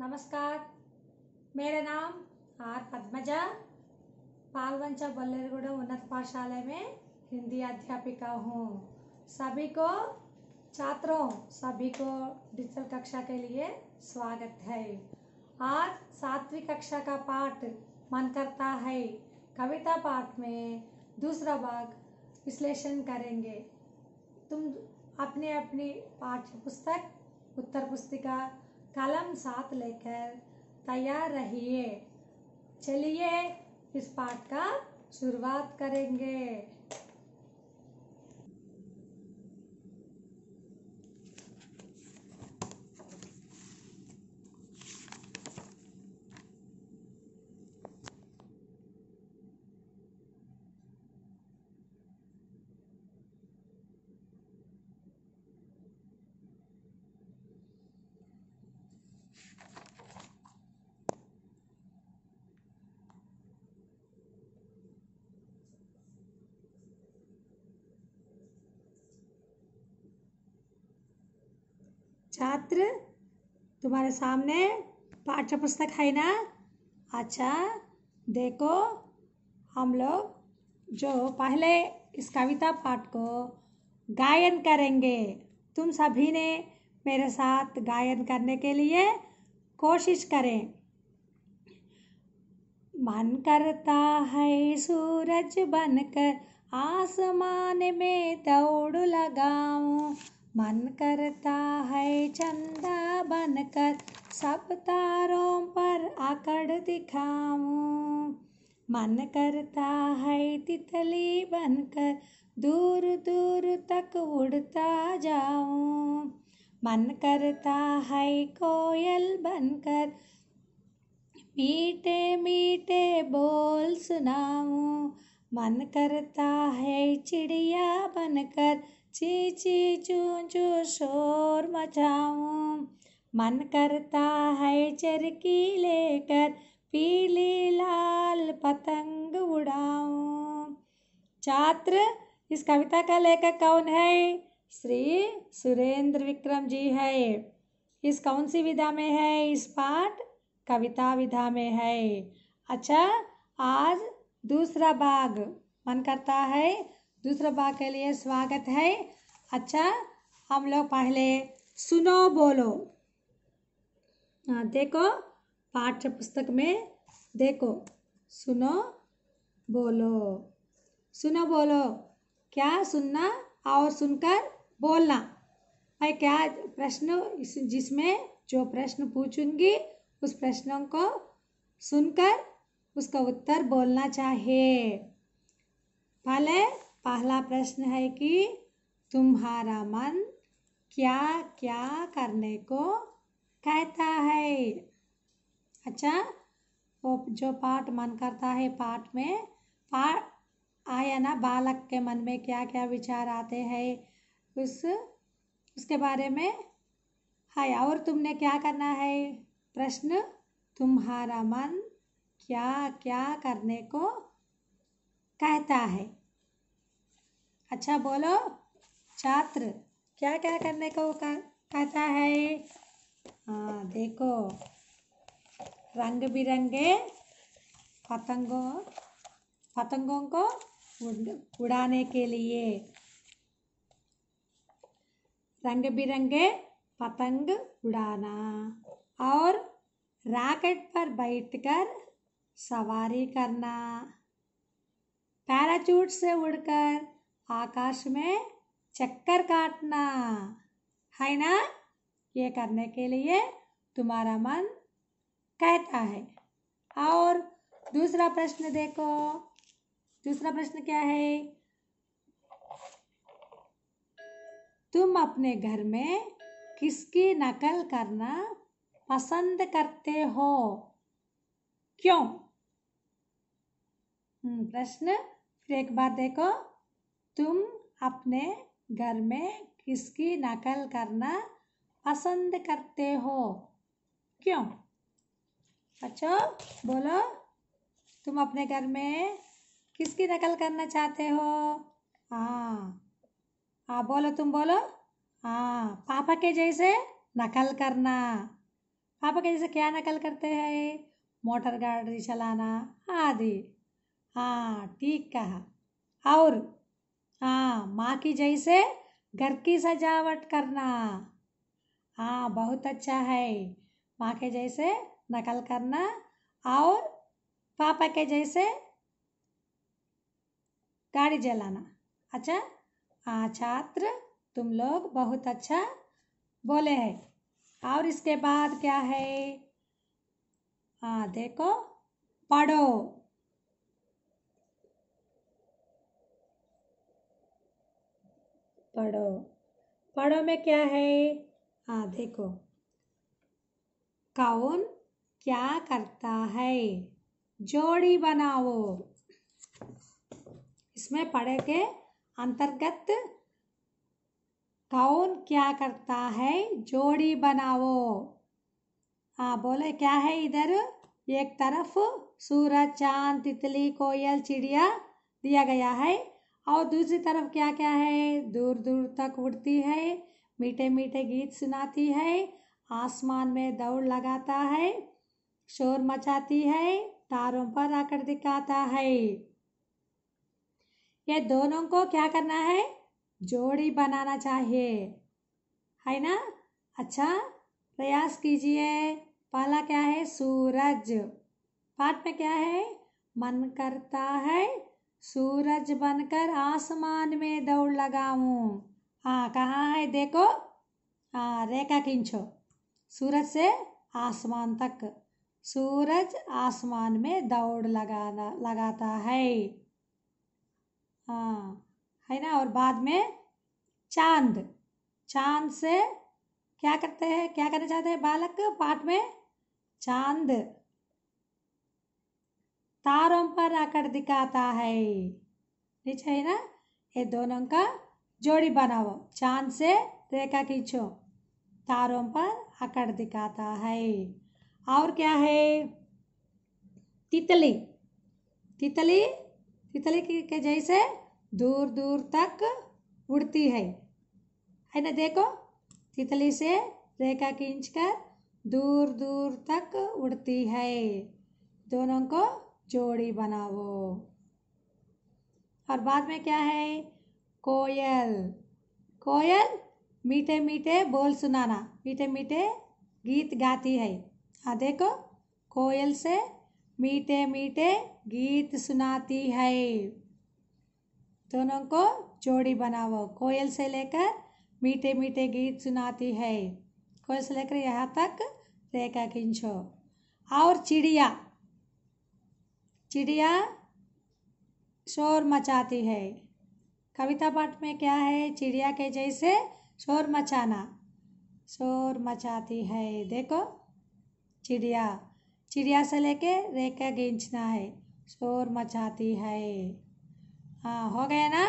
नमस्कार मेरा नाम आर पद्मजा पालवंचा बल्लेरगुड़ा उन्नत पाठशाला में हिंदी अध्यापिका हूँ सभी को छात्रों सभी को डिजिटल कक्षा के लिए स्वागत है आज सातवीं कक्षा का पाठ मन करता है कविता पाठ में दूसरा भाग विश्लेषण करेंगे तुम अपने अपनी पाठ्य पुस्तक उत्तर पुस्तिका कलम साथ लेकर तैयार रहिए चलिए इस पाठ का शुरुआत करेंगे छात्र तुम्हारे सामने पाठ्य पुस्तक है ना अच्छा देखो हम लोग जो पहले इस कविता पाठ को गायन करेंगे तुम सभी ने मेरे साथ गायन करने के लिए कोशिश करें मन करता है सूरज बनकर आसमान में दौड़ लगाऊं मन करता है चंदा बनकर सब तारों पर आकड़ दिखाऊं मन करता है तितली बनकर दूर दूर तक उड़ता जाऊं मन करता है कोयल बनकर मीठे मीठे बोल सुनाऊं मन करता है चिड़िया बनकर ची ची चू चू शोर मचाऊ मन करता है चरकी लेकर पीली लाल पतंग उड़ाऊ छात्र इस कविता का लेखक कौन है श्री सुरेंद्र विक्रम जी है इस कौन सी विधा में है इस पाठ कविता विधा में है अच्छा आज दूसरा भाग मन करता है दूसरा भाग के लिए स्वागत है अच्छा हम लोग पहले सुनो बोलो हाँ, देखो पाठ्य पुस्तक में देखो सुनो बोलो सुनो बोलो क्या सुनना और सुनकर बोलना मैं क्या प्रश्न जिसमें जो प्रश्न पूछूंगी उस प्रश्नों को सुनकर उसका उत्तर बोलना चाहिए पहले पहला प्रश्न है कि तुम्हारा मन क्या क्या करने को कहता है अच्छा वो जो पाठ मन करता है पाठ में पाठ आया ना बालक के मन में क्या क्या विचार आते हैं उस उसके बारे में हाय और तुमने क्या करना है प्रश्न तुम्हारा मन क्या क्या करने को कहता है अच्छा बोलो छात्र क्या क्या करने को कहता है हाँ देखो रंग बिरंगे पतंगों पतंगों को उड़ाने के लिए रंग बिरंगे पतंग उड़ाना और रॉकेट पर बैठकर सवारी करना पैराचूट से उड़कर आकाश में चक्कर काटना है ना ये करने के लिए तुम्हारा मन कहता है और दूसरा प्रश्न देखो दूसरा प्रश्न क्या है तुम अपने घर में किसकी नकल करना पसंद करते हो क्यों हम्म, प्रश्न फिर एक बार देखो तुम अपने घर में किसकी नकल करना पसंद करते हो क्यों अच्छा बोलो तुम अपने घर में किसकी नकल करना चाहते हो हाँ हाँ बोलो तुम बोलो हाँ पापा के जैसे नकल करना पापा के जैसे क्या नकल करते हैं मोटर गाड़ी चलाना आदि हाँ ठीक कहा और हाँ माँ की जैसे घर की सजावट करना हाँ बहुत अच्छा है माँ के जैसे नकल करना और पापा के जैसे गाड़ी जलाना अच्छा हाँ छात्र तुम लोग बहुत अच्छा बोले हैं और इसके बाद क्या है हाँ देखो पढ़ो पढ़ो पढ़ो में क्या है हाँ देखो कौन क्या करता है जोड़ी बनाओ इसमें पढ़े के अंतर्गत कौन क्या करता है जोड़ी बनाओ हाँ बोले क्या है इधर एक तरफ सूरज चांद तितली कोयल चिड़िया दिया गया है और दूसरी तरफ क्या क्या है दूर दूर तक उड़ती है मीठे मीठे गीत सुनाती है आसमान में दौड़ लगाता है शोर मचाती है तारों पर आकर दिखाता है ये दोनों को क्या करना है जोड़ी बनाना चाहिए है ना अच्छा प्रयास कीजिए पहला क्या है सूरज पाठ में क्या है मन करता है सूरज बनकर आसमान में दौड़ लगाऊं हाँ कहाँ है देखो हाँ रेखा खींचो सूरज से आसमान तक सूरज आसमान में दौड़ लगाना लगाता है हाँ है ना और बाद में चांद चांद से क्या करते हैं क्या करना चाहते हैं बालक पाठ में चांद तारों पर आकर दिखाता है नीचे है ना ये दोनों का जोड़ी बनाओ चांद से रेखा खींचो तारों पर आकर दिखाता है और क्या है तितली तितली तितली के जैसे दूर दूर तक उड़ती है है ना देखो तितली से रेखा खींच कर दूर दूर तक उड़ती है दोनों को जोड़ी बनाओ और बाद में क्या है कोयल कोयल मीठे मीठे बोल सुनाना मीठे मीठे गीत गाती है हाँ देखो कोयल से मीठे मीठे गीत सुनाती है दोनों को जोड़ी बनाओ कोयल से लेकर मीठे मीठे गीत सुनाती है कोयल से लेकर यहाँ तक रेखा खींचो और चिड़िया चिड़िया शोर मचाती है कविता पाठ में क्या है चिड़िया के जैसे शोर मचाना शोर मचाती है देखो चिड़िया चिड़िया से लेके रेखा गिंचना है शोर मचाती है हाँ हो गया ना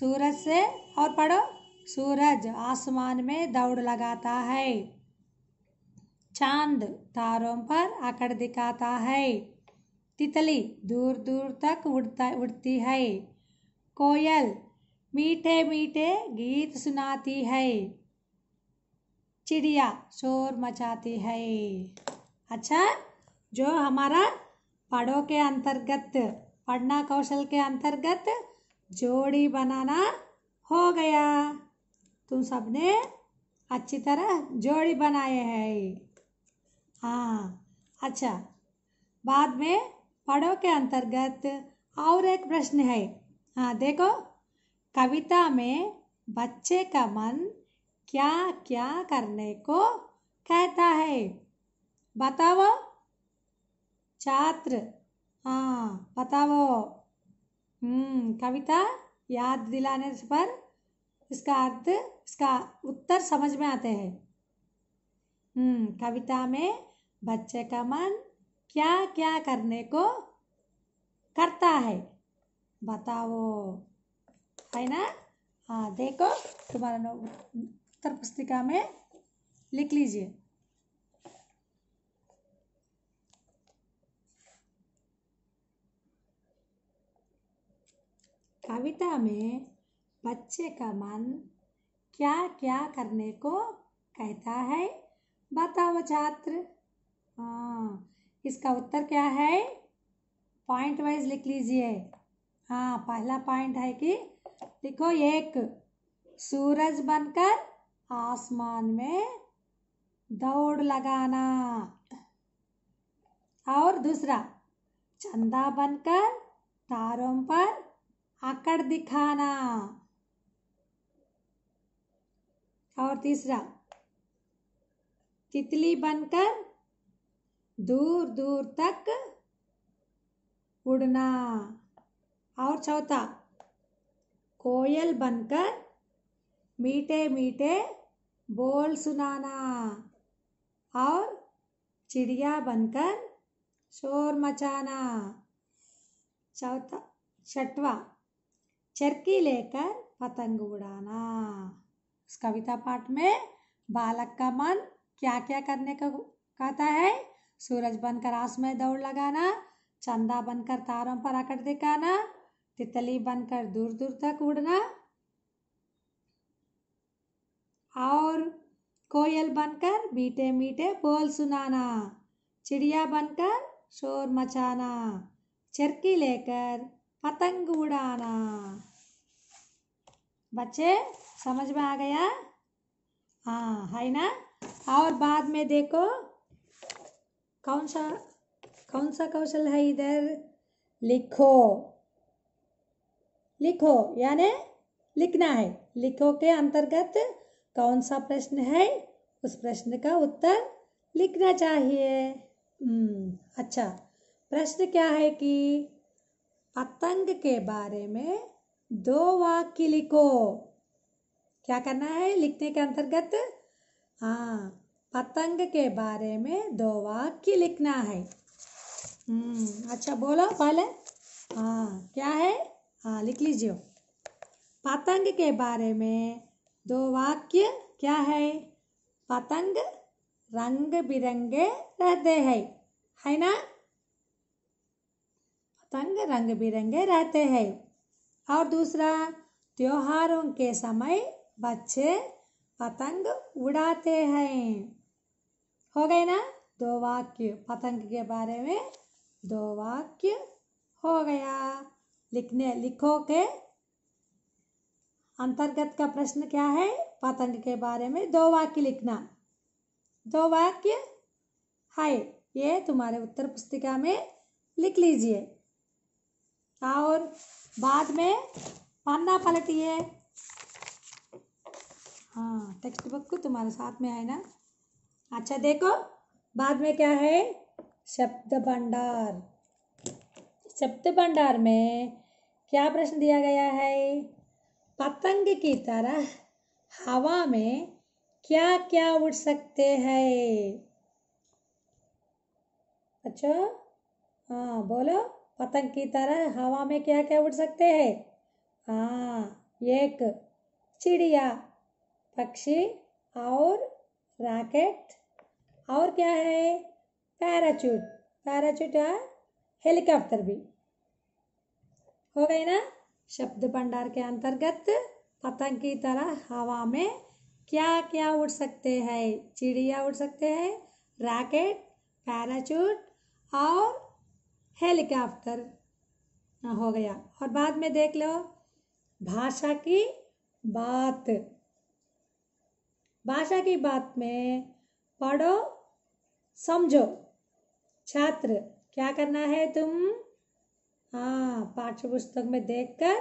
सूरज से और पढ़ो सूरज आसमान में दौड़ लगाता है चांद तारों पर आकर दिखाता है तितली दूर दूर तक उड़ता उड़ती है कोयल मीठे मीठे गीत सुनाती है चिड़िया शोर मचाती है अच्छा जो हमारा पढ़ो के अंतर्गत पढ़ना कौशल के अंतर्गत जोड़ी बनाना हो गया तुम सबने अच्छी तरह जोड़ी बनाए हैं हाँ अच्छा बाद में पढ़ो के अंतर्गत और एक प्रश्न है हाँ देखो कविता में बच्चे का मन क्या क्या करने को कहता है बताओ छात्र हाँ बताओ हम्म कविता याद दिलाने पर इसका अर्थ इसका उत्तर समझ में आते हैं हम्म कविता में बच्चे का मन क्या क्या करने को करता है बताओ है ना हाँ देखो तुम्हारा उत्तर पुस्तिका में लिख लीजिए कविता में बच्चे का मन क्या क्या करने को कहता है बताओ छात्र हाँ इसका उत्तर क्या है पॉइंट वाइज लिख लीजिए हाँ पहला पॉइंट है कि देखो एक सूरज बनकर आसमान में दौड़ लगाना और दूसरा चंदा बनकर तारों पर आकड़ दिखाना और तीसरा तितली बनकर दूर दूर तक उड़ना और चौथा कोयल बनकर मीठे मीठे बोल सुनाना और चिड़िया बनकर शोर मचाना चौथा छठवा चरखी लेकर पतंग उड़ाना उस कविता पाठ में बालक का मन क्या क्या करने का कहता है सूरज बनकर आसमय दौड़ लगाना चंदा बनकर तारों पर अकड़ दिखाना तितली बनकर दूर दूर तक उड़ना और कोयल बनकर मीठे मीठे बोल सुनाना चिड़िया बनकर शोर मचाना चरकी लेकर पतंग उड़ाना बच्चे समझ में आ गया हाँ है ना और बाद में देखो कौन सा कौन सा कौशल है इधर लिखो लिखो यानी लिखना है लिखो के अंतर्गत कौन सा प्रश्न है उस प्रश्न का उत्तर लिखना चाहिए हम्म, अच्छा प्रश्न क्या है कि पतंग के बारे में दो वाक्य लिखो क्या करना है लिखने के अंतर्गत हाँ पतंग के बारे में दो वाक्य लिखना है हम्म, अच्छा बोलो पहले हाँ क्या है हाँ लिख लीजिए पतंग के बारे में दो वाक्य क्या है पतंग रंग बिरंगे रहते हैं है ना पतंग रंग बिरंगे रहते हैं और दूसरा त्योहारों के समय बच्चे पतंग उड़ाते हैं हो गए ना दो वाक्य पतंग के बारे में दो वाक्य हो गया लिखने लिखो के अंतर्गत का प्रश्न क्या है पतंग के बारे में दो वाक्य लिखना दो वाक्य है ये तुम्हारे उत्तर पुस्तिका में लिख लीजिए और बाद में पन्ना पलटिए हाँ टेक्स्ट बुक तुम्हारे साथ में है ना अच्छा देखो बाद में क्या है शब्द भंडार शब्द भंडार में क्या प्रश्न दिया गया है पतंग की तरह हवा में क्या क्या उड़ सकते हैं अच्छा हाँ बोलो पतंग की तरह हवा में क्या क्या उड़ सकते हैं हाँ एक चिड़िया पक्षी और रॉकेट और क्या है पैराचूट पैराचूट है हेलीकॉप्टर भी हो गई ना शब्द भंडार के अंतर्गत पतंग की तरह हवा में क्या क्या उड़ सकते हैं चिड़िया उड़ सकते हैं रैकेट पैराचूट और हेलीकॉप्टर हो गया और बाद में देख लो भाषा की बात भाषा की बात में पढ़ो समझो छात्र क्या करना है तुम हाँ पाठ्य पुस्तक में देखकर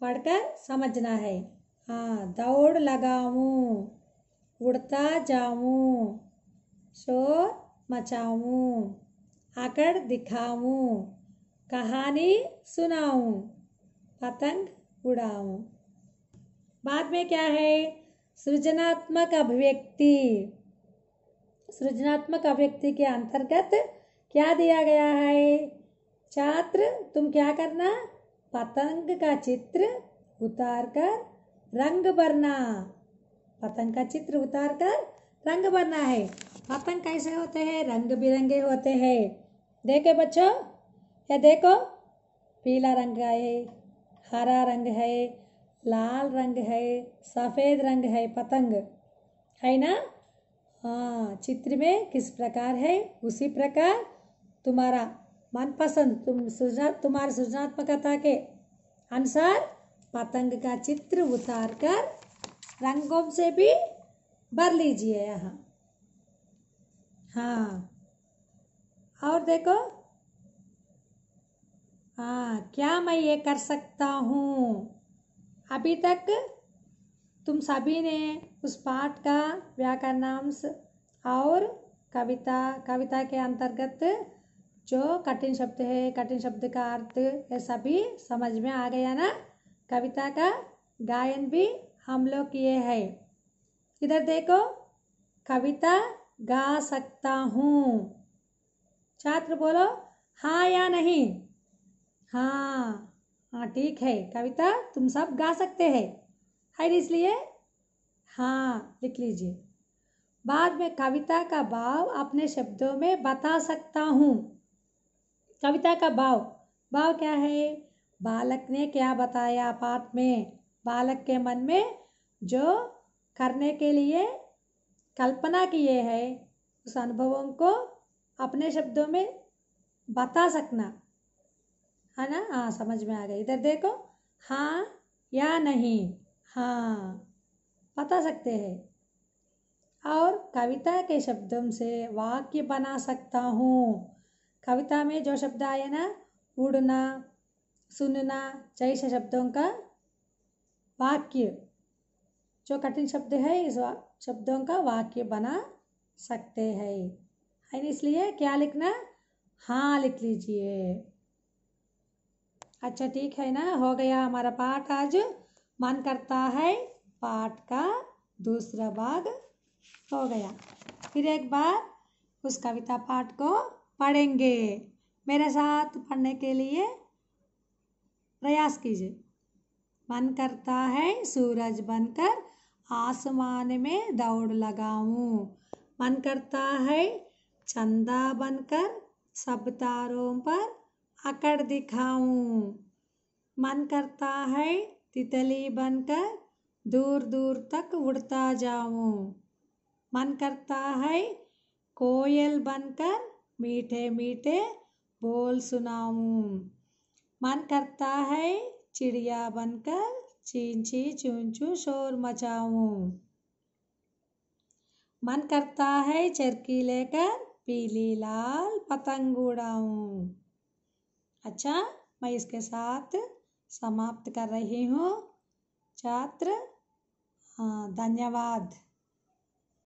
पढ़कर समझना है हाँ दौड़ लगाऊ उड़ता जाऊ शोर मचाऊ आकर दिखाऊ कहानी सुनाऊ पतंग उड़ाऊ बाद में क्या है सृजनात्मक अभिव्यक्ति सृजनात्मक अभिव्यक्ति के अंतर्गत क्या दिया गया है छात्र तुम क्या करना पतंग का चित्र उतार कर रंग भरना पतंग का चित्र उतार कर रंग भरना है पतंग कैसे होते हैं रंग बिरंगे होते हैं देखे बच्चों ये देखो पीला रंग है हरा रंग है लाल रंग है सफ़ेद रंग है पतंग है ना हाँ चित्र में किस प्रकार है उसी प्रकार तुम्हारा मनपसंद तुम सृजना तुम्हारी सृजनात्मकता के अनुसार पतंग का चित्र उतार कर रंगों से भी भर लीजिए यहाँ हाँ और देखो हाँ क्या मैं ये कर सकता हूँ अभी तक तुम सभी ने उस पाठ का व्याकरणांश और कविता कविता के अंतर्गत जो कठिन शब्द है कठिन शब्द का अर्थ ये सभी समझ में आ गया ना कविता का गायन भी हम लोग किए हैं इधर देखो कविता गा सकता हूँ छात्र बोलो हाँ या नहीं हाँ हाँ ठीक है कविता तुम सब गा सकते हैं है इसलिए हाँ लिख लीजिए बाद में कविता का भाव अपने शब्दों में बता सकता हूँ कविता का भाव भाव क्या है बालक ने क्या बताया पाठ में बालक के मन में जो करने के लिए कल्पना किए है उस अनुभवों को अपने शब्दों में बता सकना है ना हाँ समझ में आ गया इधर देखो हाँ या नहीं हाँ बता सकते हैं और कविता के शब्दों से वाक्य बना सकता हूँ कविता में जो शब्द आए ना उड़ना सुनना जैसे शब्दों का वाक्य जो कठिन शब्द है इस शब्दों का वाक्य बना सकते हैं इसलिए क्या लिखना हाँ लिख लीजिए अच्छा ठीक है ना हो गया हमारा पाठ आज मन करता है पाठ का दूसरा भाग हो गया फिर एक बार उस कविता पाठ को पढ़ेंगे मेरे साथ पढ़ने के लिए प्रयास कीजिए मन करता है सूरज बनकर आसमान में दौड़ लगाऊं मन करता है चंदा बनकर सब तारों पर अकड़ दिखाऊं मन करता है तितली बनकर दूर दूर तक उड़ता जाऊं मन करता है कोयल बनकर मीठे मीठे बोल सुनाऊं मन करता है चिड़िया बनकर चींची चूंचू शोर मचाऊं मन करता है चरखी लेकर पीली लाल पतंग उड़ाऊं अच्छा मैं इसके साथ समाप्त कर रही हूँ छात्र हाँ, धन्यवाद